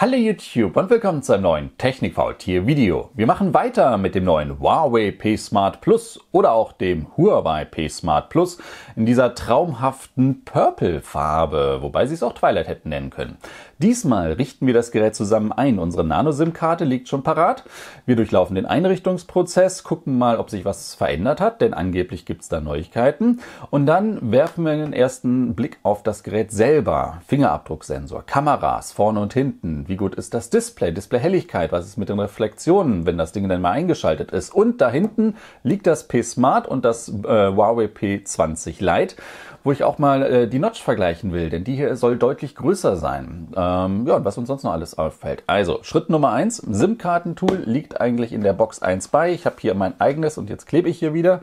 Hallo YouTube und willkommen zu einem neuen technik Technikfaultier Video. Wir machen weiter mit dem neuen Huawei P Smart Plus oder auch dem Huawei P Smart Plus in dieser traumhaften Purple Farbe, wobei sie es auch Twilight hätten nennen können. Diesmal richten wir das Gerät zusammen ein. Unsere Nano-SIM-Karte liegt schon parat. Wir durchlaufen den Einrichtungsprozess, gucken mal, ob sich was verändert hat, denn angeblich gibt es da Neuigkeiten. Und dann werfen wir einen ersten Blick auf das Gerät selber. Fingerabdrucksensor, Kameras, vorne und hinten. Wie gut ist das Display? Display-Helligkeit, was ist mit den Reflexionen, wenn das Ding dann mal eingeschaltet ist? Und da hinten liegt das P Smart und das äh, Huawei P20 Lite wo ich auch mal äh, die Notch vergleichen will, denn die hier soll deutlich größer sein. Ähm, ja, und was uns sonst noch alles auffällt. Also, Schritt Nummer eins: SIM-Kartentool liegt eigentlich in der Box 1 bei. Ich habe hier mein eigenes und jetzt klebe ich hier wieder.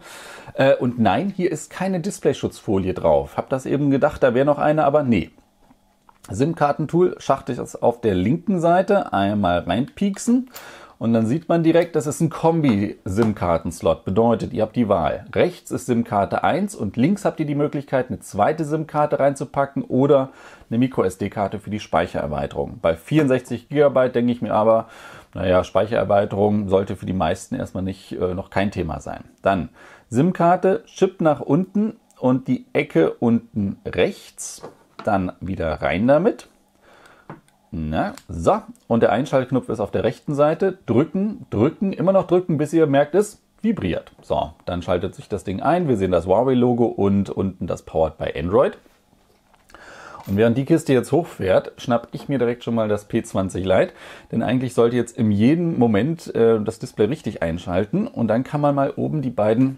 Äh, und nein, hier ist keine Displayschutzfolie drauf. Hab das eben gedacht, da wäre noch eine, aber nee. SIM-Kartentool schachte ich jetzt auf der linken Seite einmal reinpieksen und dann sieht man direkt, das ist ein Kombi-SIM-Karten-Slot. Bedeutet, ihr habt die Wahl. Rechts ist SIM-Karte 1 und links habt ihr die Möglichkeit, eine zweite SIM-Karte reinzupacken oder eine Micro-SD-Karte für die Speichererweiterung. Bei 64 GB denke ich mir aber, naja, Speichererweiterung sollte für die meisten erstmal nicht, äh, noch kein Thema sein. Dann SIM-Karte, Chip nach unten und die Ecke unten rechts. Dann wieder rein damit. Na, so. Und der Einschaltknopf ist auf der rechten Seite. Drücken, drücken, immer noch drücken, bis ihr merkt, es vibriert. So, dann schaltet sich das Ding ein. Wir sehen das Huawei-Logo und unten das Powered by Android. Und während die Kiste jetzt hochfährt, schnapp ich mir direkt schon mal das P20 Lite, denn eigentlich sollte jetzt in jedem Moment äh, das Display richtig einschalten und dann kann man mal oben die beiden,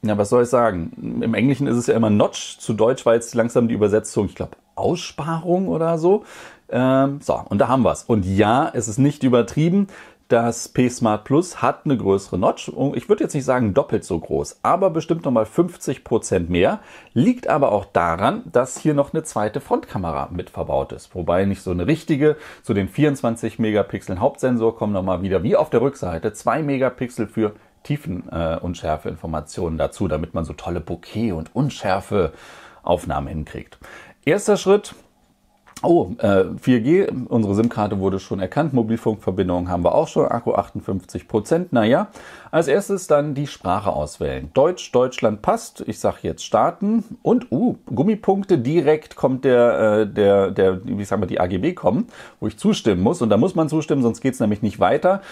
na was soll ich sagen, im Englischen ist es ja immer Notch, zu Deutsch war jetzt langsam die Übersetzung, ich glaube Aussparung oder so, ähm, so, und da haben wir es. Und ja, es ist nicht übertrieben. Das P Smart Plus hat eine größere Notch. Ich würde jetzt nicht sagen doppelt so groß, aber bestimmt nochmal 50 Prozent mehr. Liegt aber auch daran, dass hier noch eine zweite Frontkamera mit verbaut ist. Wobei nicht so eine richtige. Zu den 24 Megapixeln Hauptsensor kommen nochmal wieder wie auf der Rückseite 2 Megapixel für Tiefenunschärfe äh, Informationen dazu, damit man so tolle Bouquet- und Unschärfe Aufnahmen hinkriegt. Erster Schritt, Oh, äh, 4G, unsere SIM-Karte wurde schon erkannt, Mobilfunkverbindungen haben wir auch schon, Akku 58 Prozent, naja, als erstes dann die Sprache auswählen. Deutsch, Deutschland passt. Ich sage jetzt starten. Und, uh, Gummipunkte direkt kommt der, äh, der, der, wie sagen wir, die AGB kommen, wo ich zustimmen muss. Und da muss man zustimmen, sonst geht's nämlich nicht weiter.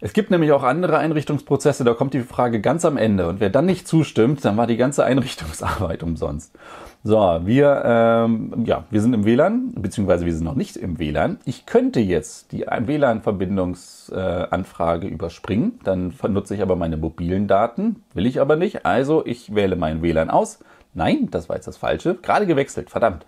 Es gibt nämlich auch andere Einrichtungsprozesse, da kommt die Frage ganz am Ende. Und wer dann nicht zustimmt, dann war die ganze Einrichtungsarbeit umsonst. So, wir, ähm, ja, wir sind im WLAN, beziehungsweise wir sind noch nicht im WLAN. Ich könnte jetzt die WLAN-Verbindungsanfrage äh, überspringen, dann nutze ich aber meine mobilen Daten, will ich aber nicht, also ich wähle mein WLAN aus. Nein, das war jetzt das Falsche, gerade gewechselt, verdammt.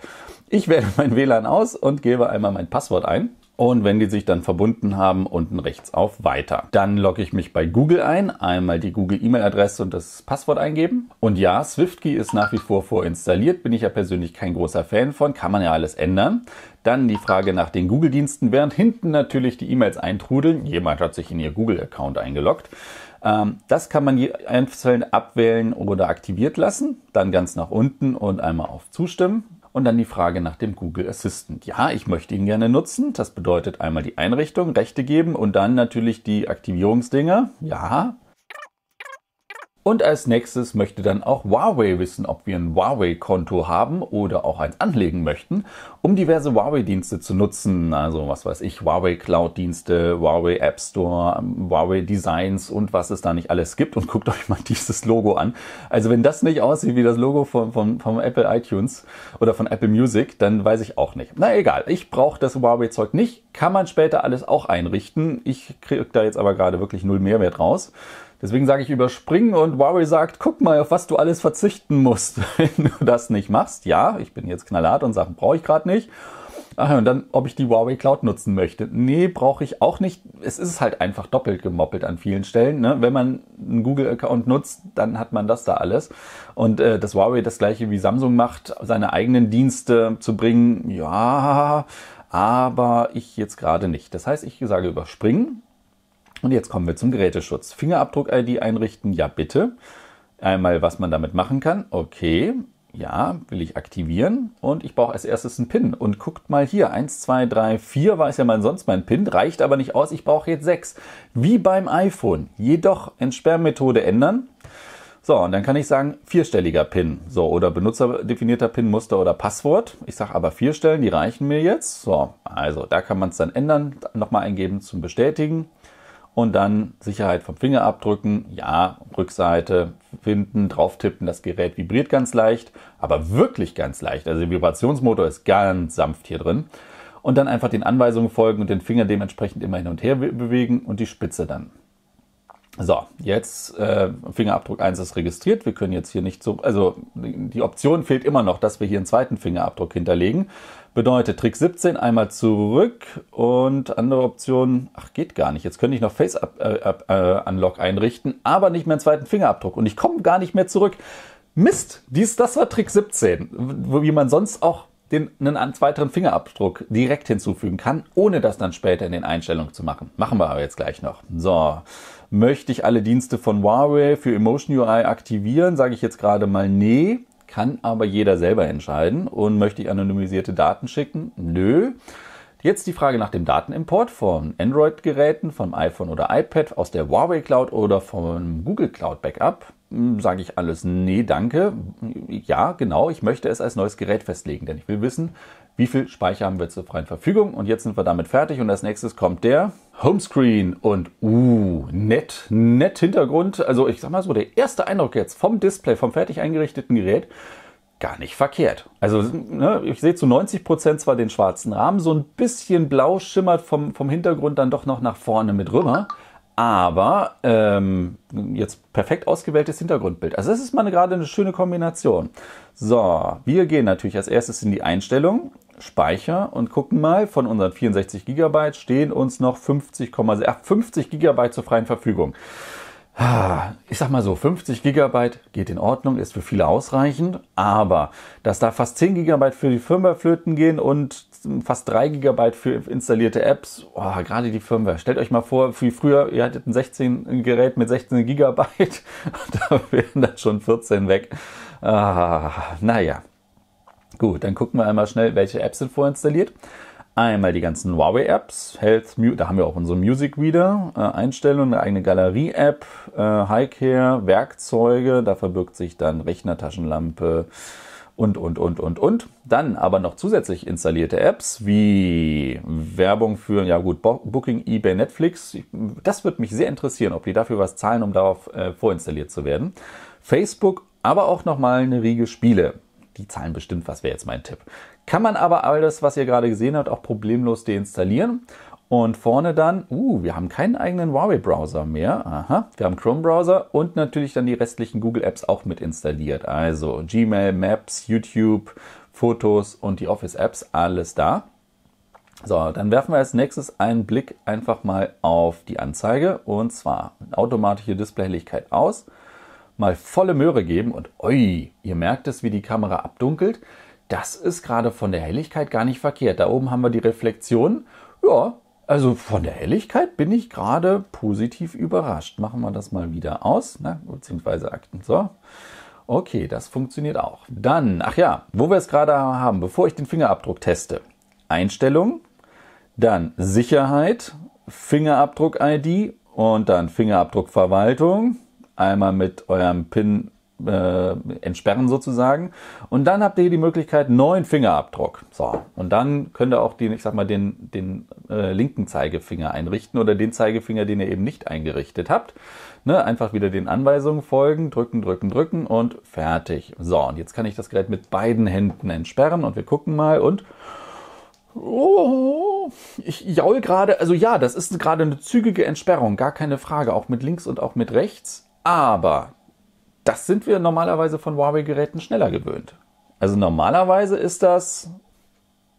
Ich wähle mein WLAN aus und gebe einmal mein Passwort ein. Und wenn die sich dann verbunden haben, unten rechts auf Weiter. Dann logge ich mich bei Google ein, einmal die Google-E-Mail-Adresse und das Passwort eingeben. Und ja, SwiftKey ist nach wie vor vorinstalliert, bin ich ja persönlich kein großer Fan von, kann man ja alles ändern. Dann die Frage nach den Google-Diensten, während hinten natürlich die E-Mails eintrudeln. Jemand hat sich in ihr Google-Account eingeloggt. Ähm, das kann man einzeln abwählen oder aktiviert lassen, dann ganz nach unten und einmal auf Zustimmen. Und dann die Frage nach dem Google Assistant. Ja, ich möchte ihn gerne nutzen. Das bedeutet einmal die Einrichtung, Rechte geben und dann natürlich die Aktivierungsdinger. Ja, und als nächstes möchte dann auch Huawei wissen, ob wir ein Huawei-Konto haben oder auch eins anlegen möchten, um diverse Huawei-Dienste zu nutzen. Also was weiß ich, Huawei Cloud-Dienste, Huawei App Store, ähm, Huawei Designs und was es da nicht alles gibt. Und guckt euch mal dieses Logo an. Also wenn das nicht aussieht wie das Logo von, von, vom Apple iTunes oder von Apple Music, dann weiß ich auch nicht. Na egal, ich brauche das Huawei-Zeug nicht. Kann man später alles auch einrichten. Ich kriege da jetzt aber gerade wirklich null Mehrwert raus. Deswegen sage ich überspringen und Huawei sagt, guck mal, auf was du alles verzichten musst, wenn du das nicht machst. Ja, ich bin jetzt knallhart und Sachen brauche ich gerade nicht. Ach, und dann, ob ich die Huawei Cloud nutzen möchte. Nee, brauche ich auch nicht. Es ist halt einfach doppelt gemoppelt an vielen Stellen. Ne? Wenn man einen Google-Account nutzt, dann hat man das da alles. Und äh, dass Huawei das gleiche wie Samsung macht, seine eigenen Dienste zu bringen, ja, aber ich jetzt gerade nicht. Das heißt, ich sage überspringen und jetzt kommen wir zum Geräteschutz. Fingerabdruck-ID einrichten, ja bitte. Einmal, was man damit machen kann. Okay, ja, will ich aktivieren. Und ich brauche als erstes einen PIN. Und guckt mal hier, 1, 2, 3, 4 es ja mal sonst mein PIN, reicht aber nicht aus. Ich brauche jetzt 6. Wie beim iPhone. Jedoch Entsperrmethode ändern. So, und dann kann ich sagen, vierstelliger PIN. So, oder benutzerdefinierter PIN, Muster oder Passwort. Ich sage aber vier Stellen, die reichen mir jetzt. So, also da kann man es dann ändern, nochmal eingeben zum Bestätigen und dann Sicherheit vom Finger abdrücken, ja, Rückseite finden, drauf tippen, das Gerät vibriert ganz leicht, aber wirklich ganz leicht. Also der Vibrationsmotor ist ganz sanft hier drin. Und dann einfach den Anweisungen folgen und den Finger dementsprechend immer hin und her bewegen und die Spitze dann so, jetzt äh, Fingerabdruck 1 ist registriert. Wir können jetzt hier nicht so, also die Option fehlt immer noch, dass wir hier einen zweiten Fingerabdruck hinterlegen. Bedeutet Trick 17 einmal zurück und andere Option, ach geht gar nicht. Jetzt könnte ich noch Face -up, äh, äh, Unlock einrichten, aber nicht mehr einen zweiten Fingerabdruck und ich komme gar nicht mehr zurück. Mist, dies, das war Trick 17, wie man sonst auch den, einen weiteren Fingerabdruck direkt hinzufügen kann, ohne das dann später in den Einstellungen zu machen. Machen wir aber jetzt gleich noch. So, möchte ich alle Dienste von Huawei für Emotion UI aktivieren? Sage ich jetzt gerade mal nee, kann aber jeder selber entscheiden. Und möchte ich anonymisierte Daten schicken? Nö. Jetzt die Frage nach dem Datenimport von Android-Geräten, vom iPhone oder iPad, aus der Huawei Cloud oder vom Google Cloud Backup sage ich alles, nee, danke. Ja, genau, ich möchte es als neues Gerät festlegen, denn ich will wissen, wie viel Speicher haben wir zur freien Verfügung. Und jetzt sind wir damit fertig und als nächstes kommt der Homescreen und uh, nett, nett Hintergrund. Also ich sag mal so, der erste Eindruck jetzt vom Display, vom fertig eingerichteten Gerät, gar nicht verkehrt. Also ne, ich sehe zu 90 zwar den schwarzen Rahmen, so ein bisschen blau schimmert vom, vom Hintergrund dann doch noch nach vorne mit rüber aber ähm, jetzt perfekt ausgewähltes Hintergrundbild. Also das ist mal gerade eine schöne Kombination. So, wir gehen natürlich als erstes in die Einstellung, Speicher und gucken mal, von unseren 64 GB stehen uns noch 50,8 50 GB zur freien Verfügung. Ah, ich sag mal so, 50 Gigabyte geht in Ordnung, ist für viele ausreichend, aber dass da fast 10 Gigabyte für die Firmware flöten gehen und fast 3 Gigabyte für installierte Apps, oh, gerade die Firmware. Stellt euch mal vor, wie früher, ihr hattet ein 16 Gerät mit 16 Gigabyte, da wären dann schon 14 weg. Ah, naja. Gut, dann gucken wir einmal schnell, welche Apps sind vorinstalliert. Einmal die ganzen Huawei-Apps, Health, da haben wir auch unsere Music wieder, äh, Einstellungen, eine eigene Galerie-App, äh, Highcare, Werkzeuge, da verbirgt sich dann Rechner, Taschenlampe und, und, und, und, und. Dann aber noch zusätzlich installierte Apps wie Werbung für, ja gut, Booking, eBay, Netflix. Das würde mich sehr interessieren, ob die dafür was zahlen, um darauf äh, vorinstalliert zu werden. Facebook, aber auch nochmal eine Riege Spiele. Die zahlen bestimmt was, wäre jetzt mein Tipp. Kann man aber alles, was ihr gerade gesehen habt, auch problemlos deinstallieren. Und vorne dann, uh, wir haben keinen eigenen Huawei-Browser mehr. Aha, wir haben Chrome-Browser und natürlich dann die restlichen Google-Apps auch mit installiert. Also Gmail, Maps, YouTube, Fotos und die Office-Apps, alles da. So, dann werfen wir als nächstes einen Blick einfach mal auf die Anzeige und zwar automatische Displayhelligkeit aus, mal volle Möhre geben und oi, ihr merkt es, wie die Kamera abdunkelt das ist gerade von der Helligkeit gar nicht verkehrt. Da oben haben wir die Reflexion. Ja, also von der Helligkeit bin ich gerade positiv überrascht. Machen wir das mal wieder aus, ne? beziehungsweise Akten. So. Okay, das funktioniert auch. Dann, ach ja, wo wir es gerade haben, bevor ich den Fingerabdruck teste. Einstellung, dann Sicherheit, Fingerabdruck-ID und dann Fingerabdruckverwaltung. Einmal mit eurem PIN äh, entsperren sozusagen. Und dann habt ihr die Möglichkeit, neuen Fingerabdruck. So, und dann könnt ihr auch den, ich sag mal, den, den äh, linken Zeigefinger einrichten oder den Zeigefinger, den ihr eben nicht eingerichtet habt. Ne? Einfach wieder den Anweisungen folgen, drücken, drücken, drücken und fertig. So, und jetzt kann ich das Gerät mit beiden Händen entsperren und wir gucken mal und Oh, ich jaul gerade. Also ja, das ist gerade eine zügige Entsperrung, gar keine Frage, auch mit links und auch mit rechts. Aber das sind wir normalerweise von Huawei-Geräten schneller gewöhnt. Also normalerweise ist das,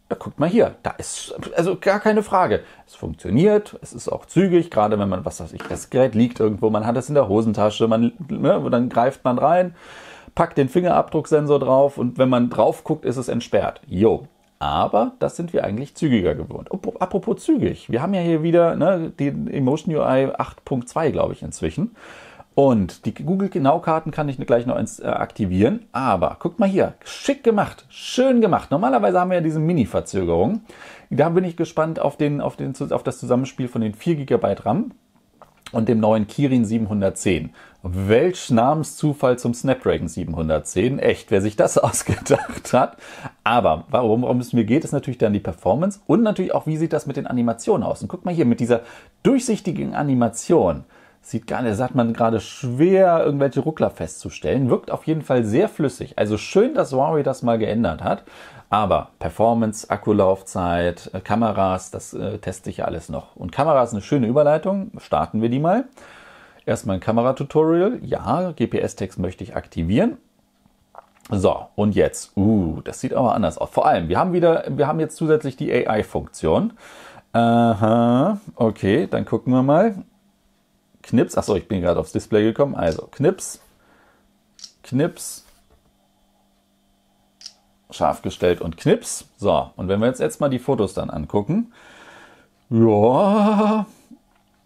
ja, guckt mal hier, da ist, also gar keine Frage. Es funktioniert, es ist auch zügig, gerade wenn man, was weiß ich, das Gerät liegt irgendwo, man hat es in der Hosentasche, man, ne, dann greift man rein, packt den Fingerabdrucksensor drauf und wenn man drauf guckt, ist es entsperrt. Jo. Aber das sind wir eigentlich zügiger gewohnt. Apropos zügig, wir haben ja hier wieder ne, die Emotion UI 8.2, glaube ich, inzwischen. Und die Google Genau-Karten kann ich gleich noch eins äh, aktivieren. Aber guckt mal hier, schick gemacht, schön gemacht. Normalerweise haben wir ja diese Mini-Verzögerung. Da bin ich gespannt auf, den, auf, den, auf das Zusammenspiel von den 4 GB RAM und dem neuen Kirin 710. Welch Namenszufall zum Snapdragon 710. Echt, wer sich das ausgedacht hat. Aber warum, warum es mir geht, ist natürlich dann die Performance und natürlich auch, wie sieht das mit den Animationen aus. Und guckt mal hier, mit dieser durchsichtigen Animation sieht gar nicht, das hat man gerade schwer, irgendwelche Ruckler festzustellen. Wirkt auf jeden Fall sehr flüssig. Also schön, dass Huawei das mal geändert hat. Aber Performance, Akkulaufzeit, äh, Kameras, das äh, teste ich ja alles noch. Und Kameras ist eine schöne Überleitung. Starten wir die mal. Erstmal ein Kameratutorial. Ja, GPS-Text möchte ich aktivieren. So, und jetzt. Uh, das sieht aber anders aus. Vor allem, wir haben wieder, wir haben jetzt zusätzlich die AI-Funktion. Aha, okay, dann gucken wir mal. Knips. Achso, ich bin gerade aufs Display gekommen. Also Knips, Knips, scharf gestellt und Knips. So, und wenn wir jetzt, jetzt mal die Fotos dann angucken. Ja,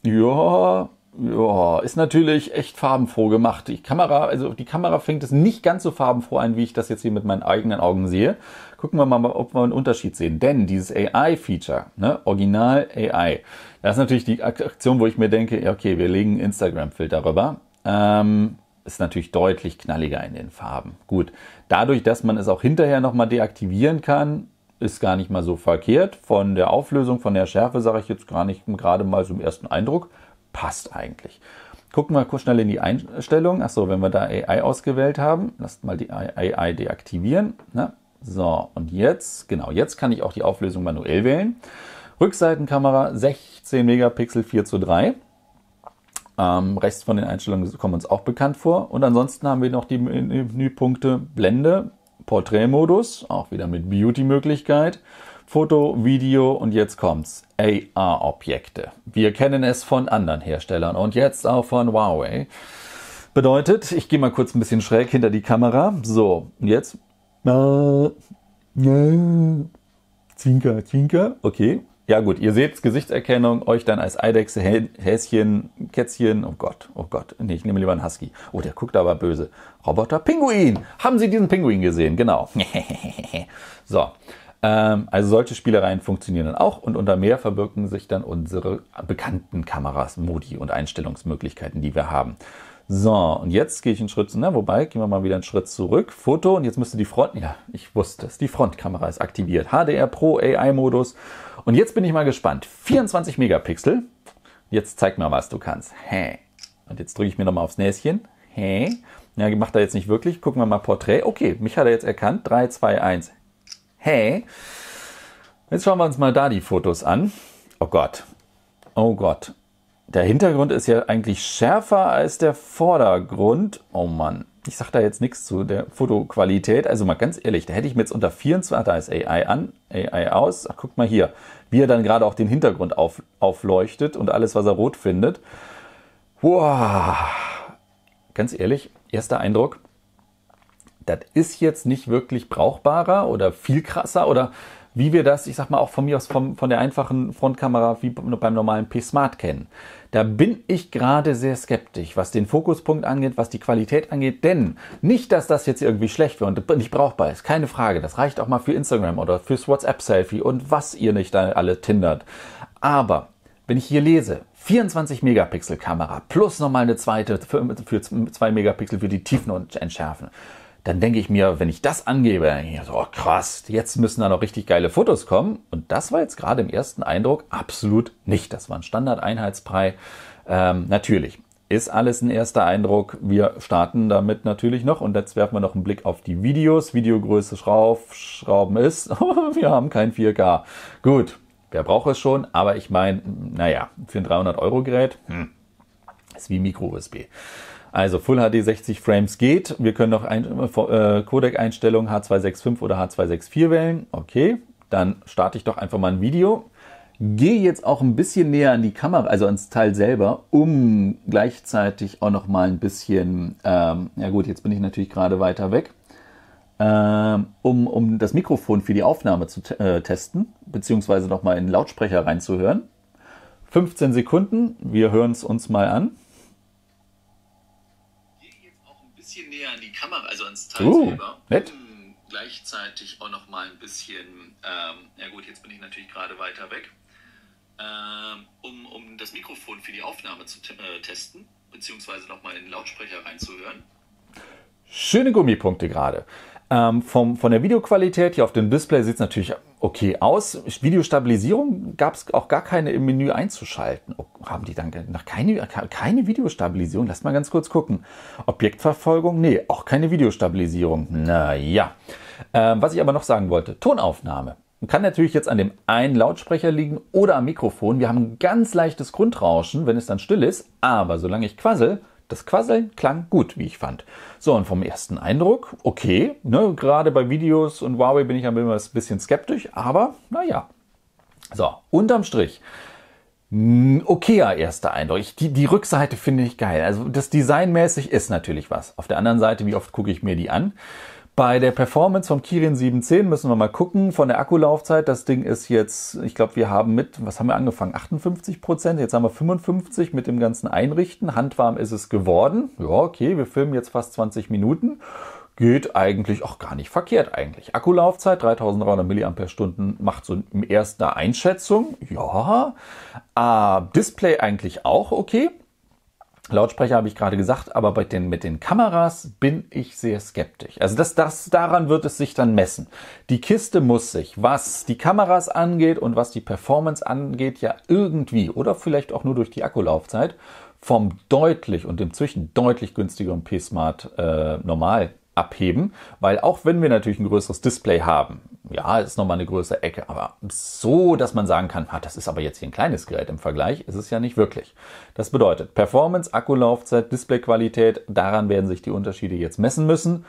ja, ja, ist natürlich echt farbenfroh gemacht. Die Kamera, also die Kamera fängt es nicht ganz so farbenfroh ein, wie ich das jetzt hier mit meinen eigenen Augen sehe. Gucken wir mal, ob wir einen Unterschied sehen. Denn dieses AI-Feature, ne, Original AI, das ist natürlich die Aktion, wo ich mir denke, okay, wir legen Instagram-Filter rüber. Ähm, ist natürlich deutlich knalliger in den Farben. Gut, dadurch, dass man es auch hinterher nochmal deaktivieren kann, ist gar nicht mal so verkehrt. Von der Auflösung, von der Schärfe sage ich jetzt gar nicht gerade mal zum ersten Eindruck passt eigentlich. Gucken wir kurz schnell in die Einstellung. Achso, wenn wir da AI ausgewählt haben, lasst mal die AI deaktivieren. Na, ne? so, und jetzt, genau, jetzt kann ich auch die Auflösung manuell wählen. Rückseitenkamera 16 Megapixel 4 zu 3. Ähm, rechts von den Einstellungen kommen uns auch bekannt vor. Und ansonsten haben wir noch die Menüpunkte Blende, Porträtmodus, auch wieder mit Beauty-Möglichkeit Foto, Video und jetzt kommt's. AR-Objekte. Wir kennen es von anderen Herstellern und jetzt auch von Huawei. Bedeutet, ich gehe mal kurz ein bisschen schräg hinter die Kamera. So, jetzt. Äh, äh, zwinker, zwinker. Okay. Ja gut, ihr seht's, Gesichtserkennung, euch dann als Eidechse, Häschen, Kätzchen, oh Gott, oh Gott, nee, ich nehme lieber einen Husky. Oh, der guckt aber böse. Roboter, Pinguin! Haben Sie diesen Pinguin gesehen? Genau. so, ähm, also solche Spielereien funktionieren dann auch und unter mehr verbirgen sich dann unsere bekannten Kameras, Modi und Einstellungsmöglichkeiten, die wir haben. So, und jetzt gehe ich einen Schritt, na, wobei, gehen wir mal wieder einen Schritt zurück. Foto, und jetzt müsste die Front, ja, ich wusste es, die Frontkamera ist aktiviert. HDR Pro AI-Modus. Und jetzt bin ich mal gespannt. 24 Megapixel. Jetzt zeig mal, was du kannst. Hä? Und jetzt drücke ich mir nochmal aufs Näschen. Hä? Ja, macht er jetzt nicht wirklich. Gucken wir mal Porträt. Okay, mich hat er jetzt erkannt. 3, 2, 1. Hey, jetzt schauen wir uns mal da die Fotos an. Oh Gott, oh Gott. Der Hintergrund ist ja eigentlich schärfer als der Vordergrund. Oh Mann, ich sag da jetzt nichts zu der Fotoqualität. Also mal ganz ehrlich, da hätte ich mir jetzt unter 24, da ist AI an, AI aus. Ach, guck mal hier, wie er dann gerade auch den Hintergrund auf, aufleuchtet und alles, was er rot findet. Wow. Ganz ehrlich, erster Eindruck, das ist jetzt nicht wirklich brauchbarer oder viel krasser oder wie wir das, ich sag mal, auch von mir aus vom, von der einfachen Frontkamera wie beim normalen P-Smart kennen. Da bin ich gerade sehr skeptisch, was den Fokuspunkt angeht, was die Qualität angeht, denn nicht, dass das jetzt irgendwie schlecht wird und nicht brauchbar ist, keine Frage. Das reicht auch mal für Instagram oder fürs WhatsApp-Selfie und was ihr nicht da alle tindert. Aber wenn ich hier lese, 24 Megapixel Kamera plus nochmal eine zweite für 2 Megapixel für die Tiefen und entschärfen dann denke ich mir, wenn ich das angebe, dann denke ich so, oh krass, jetzt müssen da noch richtig geile Fotos kommen. Und das war jetzt gerade im ersten Eindruck absolut nicht. Das war ein Standard-Einheitsbrei. Ähm, natürlich ist alles ein erster Eindruck. Wir starten damit natürlich noch und jetzt werfen wir noch einen Blick auf die Videos. Videogröße schrauf, Schrauben ist, wir haben kein 4K. Gut, wer braucht es schon? Aber ich meine, naja, für ein 300-Euro-Gerät hm, ist wie Micro-USB. Also Full HD 60 Frames geht. Wir können noch ein, äh, äh codec einstellungen H265 oder H264 wählen. Okay, dann starte ich doch einfach mal ein Video. Gehe jetzt auch ein bisschen näher an die Kamera, also ans Teil selber, um gleichzeitig auch noch mal ein bisschen, ähm, ja gut, jetzt bin ich natürlich gerade weiter weg, ähm, um, um das Mikrofon für die Aufnahme zu te äh, testen, beziehungsweise noch mal in den Lautsprecher reinzuhören. 15 Sekunden, wir hören es uns mal an. bisschen näher an die Kamera, also ans Teilnehmer. Uh, nett. Hm, gleichzeitig auch noch mal ein bisschen, ähm, ja gut, jetzt bin ich natürlich gerade weiter weg, ähm, um, um das Mikrofon für die Aufnahme zu äh, testen, beziehungsweise noch mal in den Lautsprecher reinzuhören. Schöne Gummipunkte gerade. Ähm, vom, von der Videoqualität hier auf dem Display sieht es natürlich okay aus. Videostabilisierung gab es auch gar keine im Menü einzuschalten. Oh, haben die dann nach keine, keine Videostabilisierung? Lass mal ganz kurz gucken. Objektverfolgung? Nee, auch keine Videostabilisierung. Naja. Ähm, was ich aber noch sagen wollte, Tonaufnahme. Kann natürlich jetzt an dem einen Lautsprecher liegen oder am Mikrofon. Wir haben ein ganz leichtes Grundrauschen, wenn es dann still ist. Aber solange ich quassel, das Quasseln klang gut, wie ich fand. So, und vom ersten Eindruck, okay, ne, gerade bei Videos und Huawei bin ich ja immer ein bisschen skeptisch, aber naja. So, unterm Strich okayer erster Eindruck. die, die Rückseite finde ich geil. Also das designmäßig ist natürlich was. Auf der anderen Seite, wie oft gucke ich mir die an? Bei der Performance vom Kirin 710 müssen wir mal gucken. Von der Akkulaufzeit, das Ding ist jetzt, ich glaube, wir haben mit, was haben wir angefangen? 58 Prozent, jetzt haben wir 55 mit dem ganzen Einrichten. Handwarm ist es geworden. Ja, okay, wir filmen jetzt fast 20 Minuten. Geht eigentlich auch gar nicht verkehrt eigentlich. Akkulaufzeit 3300 mAh macht so im ersten Einschätzung. Ja, äh, Display eigentlich auch okay. Lautsprecher habe ich gerade gesagt, aber bei den, mit den Kameras bin ich sehr skeptisch. Also das, das, daran wird es sich dann messen. Die Kiste muss sich, was die Kameras angeht und was die Performance angeht, ja irgendwie oder vielleicht auch nur durch die Akkulaufzeit vom deutlich und dem zwischen deutlich günstigeren P-Smart äh, normal abheben, weil auch wenn wir natürlich ein größeres Display haben, ja, ist nochmal eine größere Ecke, aber so, dass man sagen kann, ah, das ist aber jetzt hier ein kleines Gerät im Vergleich, ist es ja nicht wirklich. Das bedeutet Performance, Akkulaufzeit, Displayqualität, daran werden sich die Unterschiede jetzt messen müssen.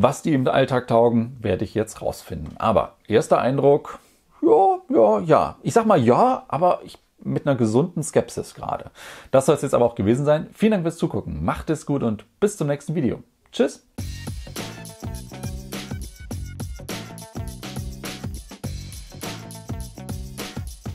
Was die im Alltag taugen, werde ich jetzt rausfinden. Aber erster Eindruck, ja, ja, ja. Ich sag mal ja, aber ich mit einer gesunden Skepsis gerade. Das soll es jetzt aber auch gewesen sein. Vielen Dank fürs Zugucken. Macht es gut und bis zum nächsten Video. Tschüss.